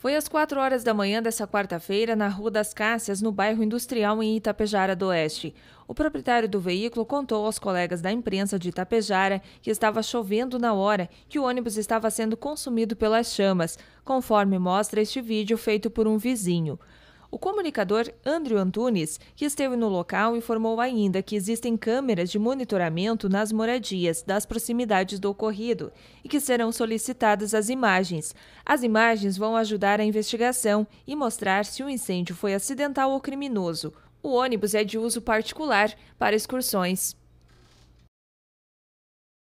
Foi às 4 horas da manhã dessa quarta-feira na Rua das Cássias, no bairro Industrial, em Itapejara do Oeste. O proprietário do veículo contou aos colegas da imprensa de Itapejara que estava chovendo na hora que o ônibus estava sendo consumido pelas chamas, conforme mostra este vídeo feito por um vizinho. O comunicador Andrew Antunes, que esteve no local, informou ainda que existem câmeras de monitoramento nas moradias das proximidades do ocorrido e que serão solicitadas as imagens. As imagens vão ajudar a investigação e mostrar se o incêndio foi acidental ou criminoso. O ônibus é de uso particular para excursões.